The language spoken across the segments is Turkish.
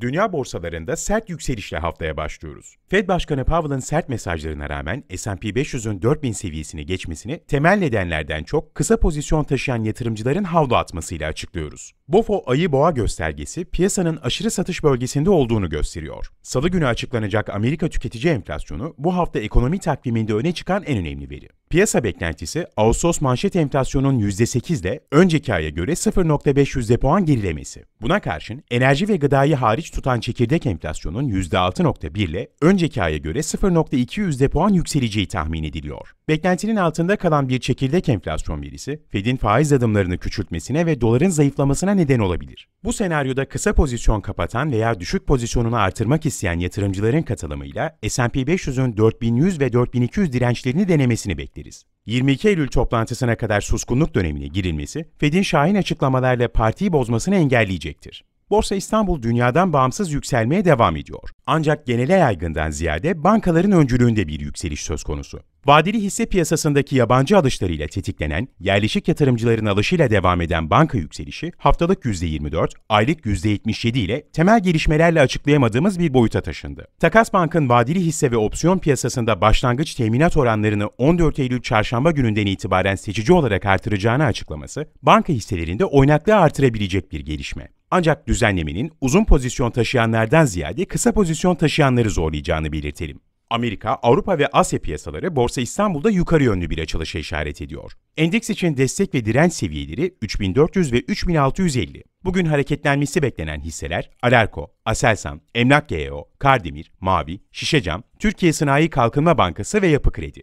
Dünya borsalarında sert yükselişle haftaya başlıyoruz. Fed Başkanı Powell'ın sert mesajlarına rağmen S&P 500'ün 4000 seviyesini geçmesini temel nedenlerden çok kısa pozisyon taşıyan yatırımcıların havlu atmasıyla açıklıyoruz. BOFO ayı boğa göstergesi piyasanın aşırı satış bölgesinde olduğunu gösteriyor. Salı günü açıklanacak Amerika tüketici enflasyonu bu hafta ekonomi takviminde öne çıkan en önemli veri. Piyasa beklentisi Ağustos manşet enflasyonun ile önceki aya göre 0.5 yüzde puan gerilemesi. Buna karşın enerji ve gıdayı hariç tutan çekirdek enflasyonun %6.1 ile önceki aya göre 0.2 yüzde puan yükseleceği tahmin ediliyor. Beklentinin altında kalan bir çekirdek enflasyon verisi Fed'in faiz adımlarını küçültmesine ve doların zayıflamasına neden olabilir. Bu senaryoda kısa pozisyon kapatan veya düşük pozisyonunu artırmak isteyen yatırımcıların katılımıyla S&P 500'ün 4100 ve 4200 dirençlerini denemesini bekliyor bekleriz. 22 Eylül toplantısına kadar suskunluk dönemine girilmesi, Fed'in şahin açıklamalarla partiyi bozmasını engelleyecektir. Borsa İstanbul dünyadan bağımsız yükselmeye devam ediyor. Ancak genele yaygından ziyade bankaların öncülüğünde bir yükseliş söz konusu. Vadeli hisse piyasasındaki yabancı alışlarıyla tetiklenen, yerleşik yatırımcıların alışıyla devam eden banka yükselişi haftalık %24, aylık %77 ile temel gelişmelerle açıklayamadığımız bir boyuta taşındı. Takas Bank'ın vadeli hisse ve opsiyon piyasasında başlangıç teminat oranlarını 14 Eylül çarşamba gününden itibaren seçici olarak artıracağını açıklaması, banka hisselerinde oynaklığı artırabilecek bir gelişme. Ancak düzenlemenin uzun pozisyon taşıyanlardan ziyade kısa pozisyon taşıyanları zorlayacağını belirtelim. Amerika, Avrupa ve Asya piyasaları Borsa İstanbul'da yukarı yönlü bir açılışa işaret ediyor. Endeks için destek ve direnç seviyeleri 3400 ve 3650. Bugün hareketlenmesi beklenen hisseler Alerko, Aselsan, Emlak GEO, Kardemir, Mavi, Şişecam, Türkiye Sanayi Kalkınma Bankası ve Yapı Kredi.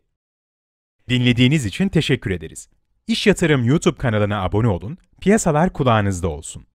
Dinlediğiniz için teşekkür ederiz. İş Yatırım YouTube kanalına abone olun, piyasalar kulağınızda olsun.